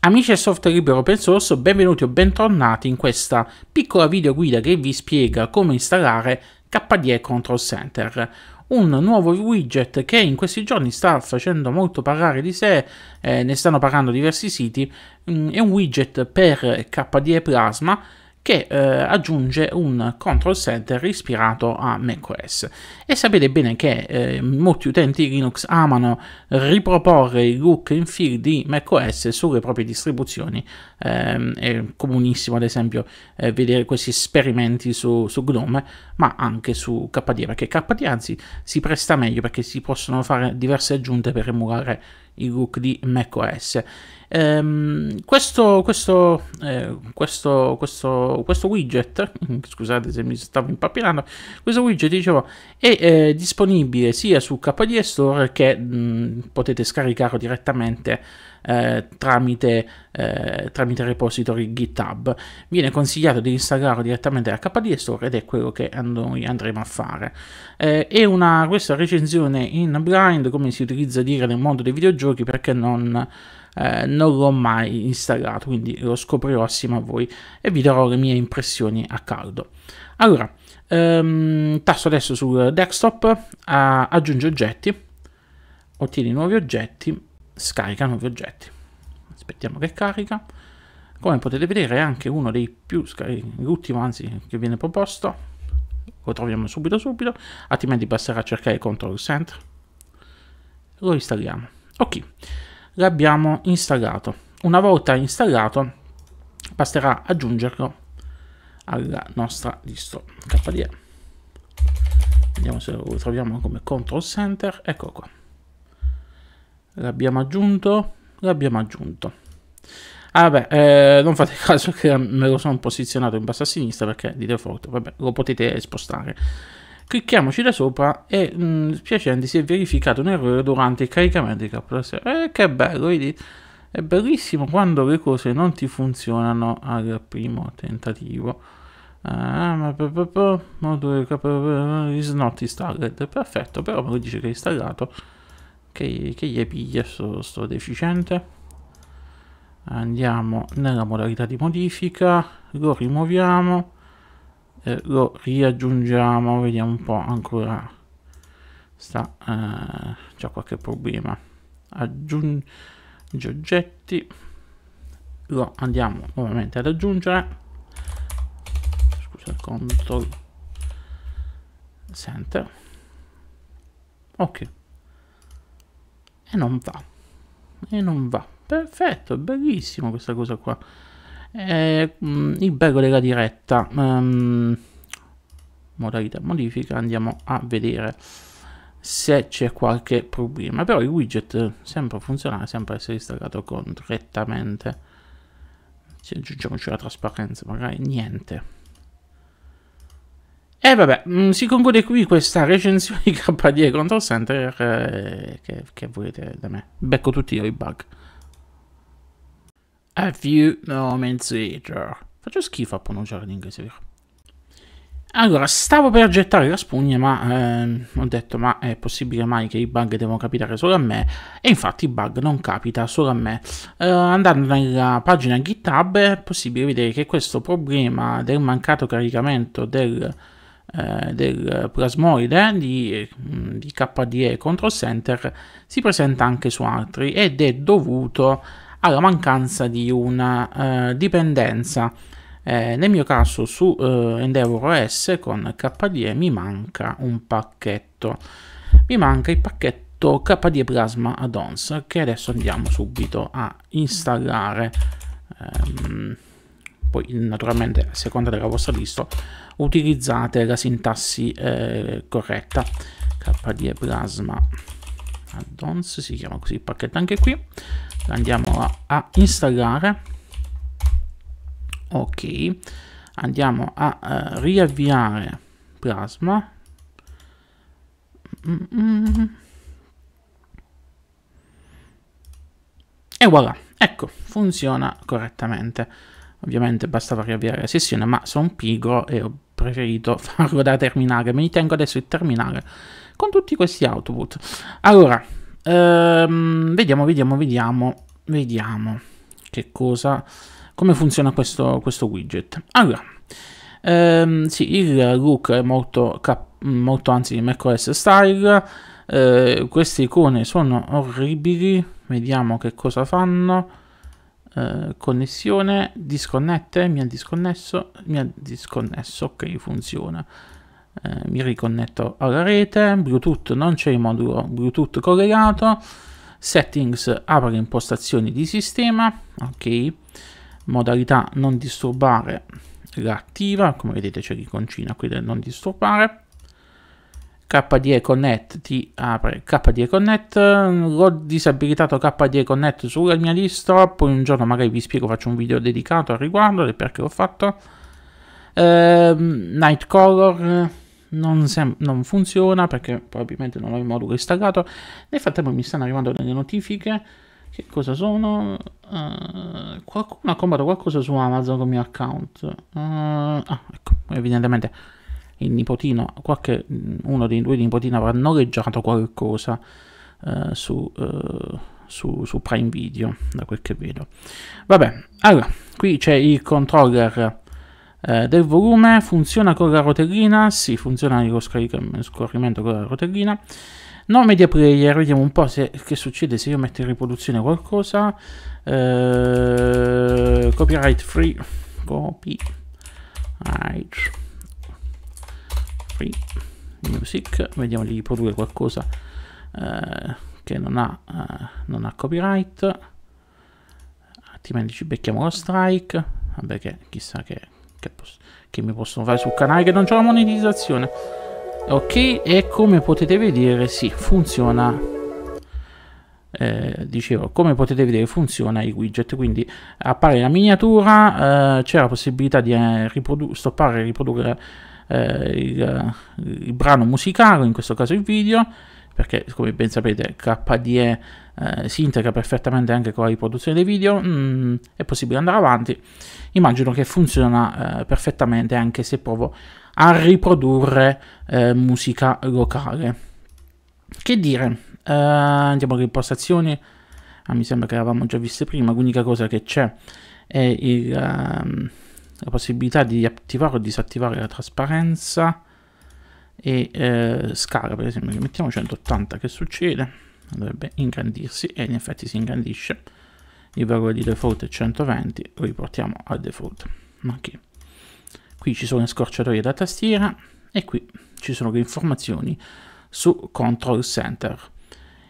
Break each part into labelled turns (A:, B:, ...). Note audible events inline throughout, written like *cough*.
A: Amici del software libero open source, benvenuti o bentornati in questa piccola video guida che vi spiega come installare KDE Control Center, un nuovo widget che in questi giorni sta facendo molto parlare di sé, eh, ne stanno parlando diversi siti, mh, mm, è un widget per KDE Plasma che eh, aggiunge un control center ispirato a macOS. E sapete bene che eh, molti utenti Linux amano riproporre il look and feel di macOS sulle proprie distribuzioni. Eh, è comunissimo, ad esempio, eh, vedere questi esperimenti su, su, GNOME, ma anche su KDE, perché KDE anzi si presta meglio perché si possono fare diverse aggiunte per emulare i GUC di macOS. Ehm, questo, questo, eh, questo, questo, questo, widget, *laughs* scusate se mi stavo impappinando, questo widget dicevo è eh, disponibile sia su KDE Store che mh, potete scaricarlo direttamente eh, tramite, eh, tramite repository GitHub. Viene consigliato di installarlo direttamente da KDE Store ed è quello che noi andremo a fare. Eh, è una, questa recensione in blind, come si utilizza a dire nel mondo dei videogiochi giochi perché non, eh, non l'ho mai installato, quindi lo scoprirò assieme a voi e vi darò le mie impressioni a caldo. Allora, ehm, tasto adesso sul desktop, a, aggiungi oggetti, ottieni nuovi oggetti, scarica nuovi oggetti. Aspettiamo che carica. Come potete vedere è anche uno dei più scaricati, l'ultimo anzi che viene proposto. Lo troviamo subito subito, altrimenti basterà cercare il control center. Lo installiamo ok l'abbiamo installato una volta installato basterà aggiungerlo alla nostra distro kde vediamo se lo troviamo come control center ecco qua l'abbiamo aggiunto l'abbiamo aggiunto ah beh, eh, non fate *laughs* caso che me lo sono posizionato in basso a sinistra perché di default vabbè, lo potete spostare Clicchiamoci da sopra e mh, mm, spiacenti si è verificato un errore durante il caricamento di KSR. Eh, che bello, vedi? È bellissimo quando le cose non ti funzionano al primo tentativo. modulo eh, ma modulo eh, is not installed. Perfetto, però mi dice che è installato. Che, che gli piglia sto, sto deficiente. Andiamo nella modalità di modifica, lo rimuoviamo eh, lo riaggiungiamo vediamo un po' ancora sta eh, c'è qualche problema aggiungi oggetti lo andiamo nuovamente ad aggiungere scusa control center ok e non va e non va perfetto bellissimo questa cosa qua e, eh, mm, il bello della diretta um, ehm, modalità modifica andiamo a vedere se c'è qualche problema però il widget sempre funziona sempre essere installato correttamente se aggiungiamoci la trasparenza magari niente e eh, vabbè, mm, si conclude qui questa recensione di KDE Control Center eh, che, che volete da me. Becco tutti io i bug. A few moments later. Faccio schifo a pronunciare l'inglese, vero? Allora, stavo per gettare la spugna, ma ehm, ho detto, ma è possibile mai che i bug devono capitare solo a me? E infatti il bug non capita solo a me. Eh, andando nella pagina GitHub è possibile vedere che questo problema del mancato caricamento del, eh, del plasmoide di, mm, di KDE Control Center si presenta anche su altri ed è dovuto a alla mancanza di una eh, dipendenza. Eh, nel mio caso su eh, Endeavor OS con KDE mi manca un pacchetto. Mi manca il pacchetto KDE Plasma Addons che adesso andiamo subito a installare. Ehm, poi naturalmente a seconda della vostra lista utilizzate la sintassi eh, corretta. KDE Plasma Addons si chiama così il pacchetto anche qui andiamo a, a installare ok andiamo a uh, riavviare plasma mm -mm. e voilà ecco funziona correttamente ovviamente bastava riavviare la sessione ma sono pigro e ho preferito *laughs* farlo da terminale mi tengo adesso il terminale con tutti questi output allora Ehm, vediamo, vediamo, vediamo, vediamo che cosa, come funziona questo, questo widget. Allora, ehm, sì, il look è molto, molto anzi macOS style, eh, queste icone sono orribili, vediamo che cosa fanno. Eh, connessione, disconnette, mi ha disconnesso, mi ha disconnesso, ok funziona. Eh, mi riconnetto alla rete, Bluetooth non c'è il modulo Bluetooth collegato, settings apre le impostazioni di sistema, ok, modalità non disturbare l'attiva, come vedete c'è l'iconcina qui del non disturbare, KDE Connect ti apre KDE Connect, l'ho disabilitato KDE Connect sulla mia lista, poi un giorno magari vi spiego, faccio un video dedicato al riguardo del perché l'ho fatto, ehm, Night Color, non, non, funziona perché probabilmente non ho il modulo installato. Nel frattempo mi stanno arrivando delle notifiche. Che cosa sono? Uh, eh, qualcuno ha comprato qualcosa su Amazon con il mio account. Uh, ah, ecco, evidentemente il nipotino, qualche, mm, uno dei due nipotini avrà noleggiato qualcosa uh, su, su, su Prime Video, da quel che vedo. Vabbè, allora, qui c'è il controller eh, del volume, funziona con la rotellina, si sì, funziona lo scorrimento con la rotellina. No media player, vediamo un po' se, che succede se io metto in riproduzione qualcosa. Eh, copyright free, copyright free music, vediamo di riprodurre qualcosa eh, che non ha, eh, non ha copyright. Altrimenti ci becchiamo lo strike. Vabbè che chissà che che, che mi possono fare sul canale che non c'è la monetizzazione. Ok, e come potete vedere, sì, funziona eh, dicevo come potete vedere funziona il widget quindi appare la miniatura eh, c'è la possibilità di eh, stoppare e riprodurre eh, il, il brano musicale in questo caso il video perché come ben sapete KDE eh, si integra perfettamente anche con la riproduzione dei video, mm, è possibile andare avanti. Immagino che funziona eh, perfettamente anche se provo a riprodurre eh, musica locale. Che dire, eh, andiamo alle impostazioni, ah, mi sembra che l'avevamo già viste prima, l'unica cosa che c'è è il, ehm, la possibilità di attivare o disattivare la trasparenza e eh, scala per esempio che mettiamo 180 che succede dovrebbe ingrandirsi e in effetti si ingrandisce il valore di default è 120 lo riportiamo al default ok qui ci sono le scorciatoie da tastiera e qui ci sono le informazioni su control center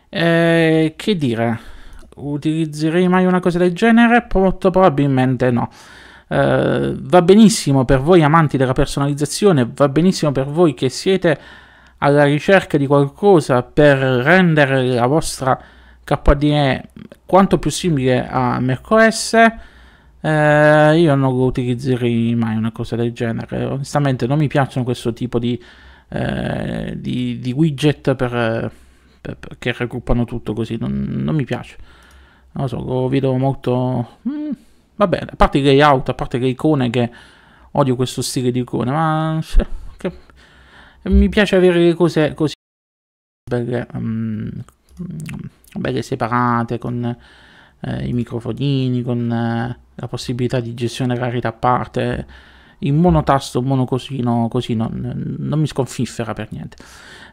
A: eh, che dire utilizzerei mai una cosa del genere molto probabilmente no eh, va benissimo per voi amanti della personalizzazione, va benissimo per voi che siete alla ricerca di qualcosa per rendere la vostra KDE quanto più simile a macOS. Eh, io non lo utilizzerei mai una cosa del genere. Onestamente, non mi piacciono questo tipo di, eh, di, di widget per, per, per, che raggruppano tutto così. Non, non mi piace. Non lo so, lo vedo molto. Mm Va bene, a parte il layout, a parte le icone che odio questo stile di icone, ma cioè, che, mi piace avere le cose così belle, um, belle separate con eh, i microfonini, con eh, la possibilità di gestione rarità a parte. In monotasto, monocosino, così, così non, non mi sconfiffera per niente.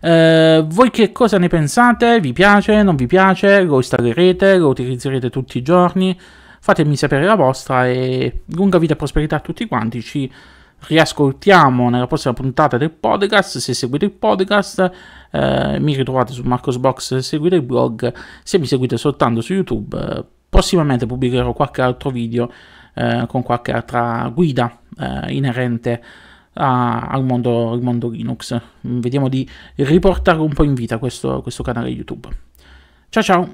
A: Eh, voi che cosa ne pensate? Vi piace? Non vi piace? Lo installerete? Lo utilizzerete tutti i giorni? Fatemi sapere la vostra e lunga vita e prosperità a tutti quanti. Ci riascoltiamo nella prossima puntata del podcast. Se seguite il podcast, eh, mi ritrovate su Marcosbox se seguite il blog. Se mi seguite soltanto su YouTube, eh, prossimamente pubblicherò qualche altro video eh, con qualche altra guida eh, inerente a, al, mondo, al, mondo, Linux. Vediamo di riportare un po' in vita questo, questo canale YouTube. Ciao ciao!